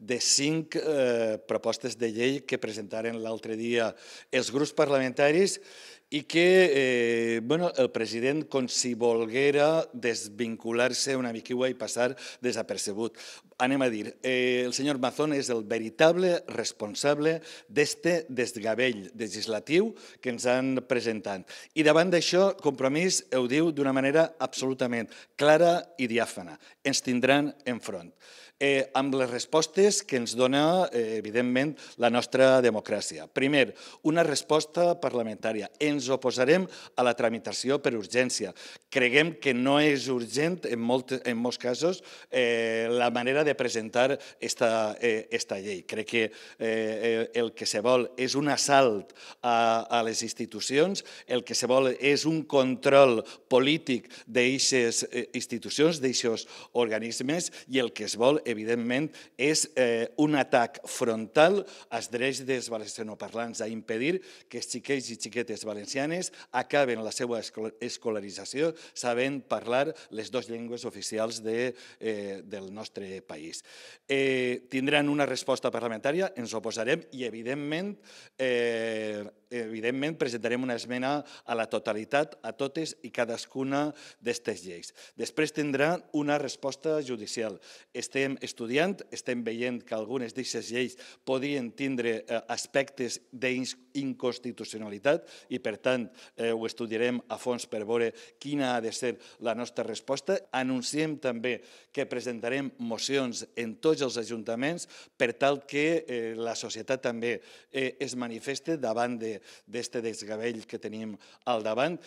de cinc eh, propostes de llei que presentaren l'altre dia els grups parlamentaris i que eh, bueno, el president com si volguera desvincular-se una miquiua i passar desapercebut. Anem a dir, eh, el senyor Mazón és el veritable responsable d'este desgavell legislatiu que ens han presentat. I davant d'això, Compromís ho diu d'una manera absolutament clara i diàfana. Ens tindran enfront eh, amb les respostes que ens dona, eh, evidentment, la nostra democràcia. Primer, una resposta parlamentària. Ens ens oposarem a la tramitació per urgència. Creguem que no és urgent, en, molt, en molts casos, eh, la manera de presentar esta, eh, esta llei. Crec que eh, eh el que se vol és un assalt a, a les institucions, el que se vol és un control polític d'eixes eh, institucions, d'aixos organismes, i el que es vol, evidentment, és eh, un atac frontal als drets dels valencianoparlants, a impedir que els xiquets i xiquetes valencianoparlants valencianes acaben la seva escolarització sabent parlar les dues llengües oficials de, eh, del nostre país. Eh, tindran una resposta parlamentària, ens oposarem i, evidentment, eh, evidentment, presentarem una esmena a la totalitat a totes i cadascuna d'aquestes lleis. Després tindrà una resposta judicial. Estem estudiant, estem veient que algunes d'aquestes lleis podrien tindre eh, aspectes d'inconstitucionalitat i, per tant, eh, ho estudiarem a fons per veure quina ha de ser la nostra resposta. Anunciem també que presentarem mocions en tots els ajuntaments per tal que eh, la societat també es manifeste davant de, d'este desgavell que tenim al davant